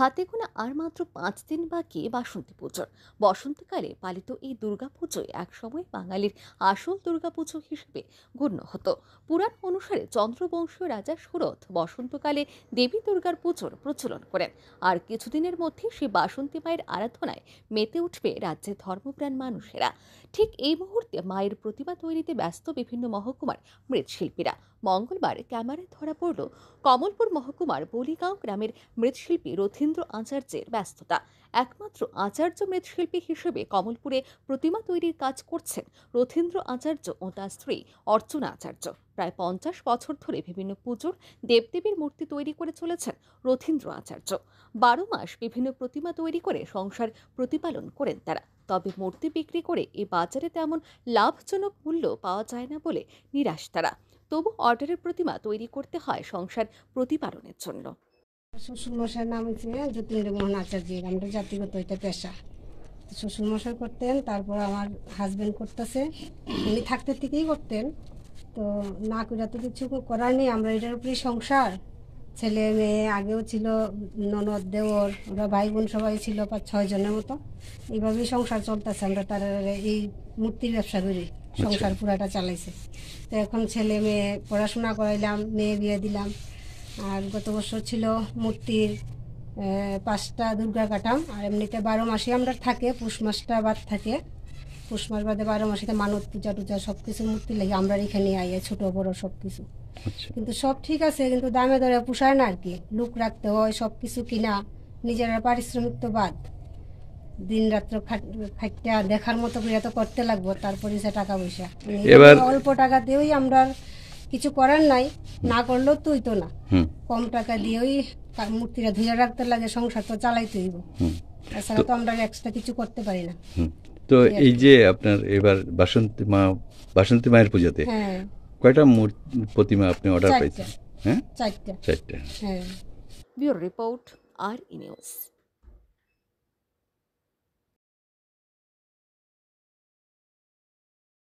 হাতে গোনা আর মাত্র পাঁচ দিন বাকি বাসন্তী পুজোর বসন্তকালে পালিত এই দুর্গাপুজোয় একসময় বাঙালির আসল দুর্গাপুজো হিসেবে গণ্য হতো পুরাণ অনুসারে চন্দ্রবংশীয় রাজা সুরথ বসন্তকালে দেবী দুর্গার পুজোর প্রচলন করেন আর কিছুদিনের মধ্যে সে বাসন্তী মায়ের আরাধনায় মেতে উঠবে রাজ্যের ধর্মপ্রাণ মানুষেরা ঠিক এই মুহূর্তে মায়ের প্রতিমা তৈরিতে ব্যস্ত বিভিন্ন মহকুমার মৃৎশিল্পীরা মঙ্গলবার ক্যামেরায় ধরা পড়ল কমলপুর মহকুমার বলিগাঁও গ্রামের মৃৎশিল্পী রথীন্দ্র আচার্যের ব্যস্ততা একমাত্র আচার্য মৃৎশিল্পী হিসেবে কমলপুরে প্রতিমা তৈরির কাজ করছেন রথীন্দ্র আচার্য ও তার স্ত্রী অর্চনা আচার্য প্রায় পঞ্চাশ বছর ধরে বিভিন্ন পুজোর দেবদেবীর মূর্তি তৈরি করে চলেছেন রথীন্দ্র আচার্য বারো মাস বিভিন্ন প্রতিমা তৈরি করে সংসার প্রতিপালন করেন তারা তবে মূর্তি বিক্রি করে এ বাজারে তেমন লাভজনক মূল্য পাওয়া যায় না বলে নিরাশ তারা তবু অর্ডারের প্রতিমা তৈরি করতে হয় সংসার প্রতিপালনের জন্য শ্বশুরমশাই নাম হচ্ছে যতীন্দ্র মোহন আচার্য আমরা জাতিগত এটা পেশা শ্বশুরমশাই করতেন তারপর আমার হাজব্যান্ড করতেছে উনি থাকতে থেকেই করতেন তো না করে তো কিছু করার নেই আমরা এটার উপরেই সংসার ছেলে মেয়ে আগেও ছিল ননদ দেওর ওরা ভাই বোন সবাই ছিল পাঁচ ছয় জনের মতো এইভাবেই সংসার চলতেছে আমরা তার এই মূর্তির ব্যবসা করি আচ্ছা। সংসার পুরাটা চালাইছে তো এখন ছেলে মেয়ে পড়াশোনা করাইলাম মেয়ে বিয়ে দিলাম আর গত বছর ছিল মূর্তির পাঁচটা দুর্গা কাটাম আর এমনিতে বারো মাসে আমরা থাকে পুষ মাসটা বাদ থাকে পৌষ মাস বাদে বারো মাসেতে মানব পূজা টুজা সব কিছু মূর্তি লেগে আমরা এখানে আই ছোট বড় সব কিছু আচ্ছা। কিন্তু সব ঠিক আছে কিন্তু দামে দরে পোষায় না আর কি লুক রাখতে হয় সব কিছু কিনা নিজেরা পারিশ্রমিক তো বাদ দিন রাত্র খাটটা দেখার মতো করে তো করতে লাগবো তারপরে সে টাকা পয়সা মানে অল্প টাকা দিয়েই আমরা কিছু করার নাই না করলেও তুই তো না কম টাকা দিয়েই মূর্তিটা ধুয়ে রাখতে লাগে সংসার তো চালাইতে হইব তাছাড়া তো আমরা এক্সট্রা কিছু করতে পারি না তো এই যে আপনার এবার বাসন্তী মা বাসন্তী মায়ের পুজোতে হ্যাঁ। কয়টা প্রতিমা আপনি অর্ডার পাইছেন হ্যাঁ চারটা চারটা হ্যাঁ ব্যুরো রিপোর্ট আর নিউজ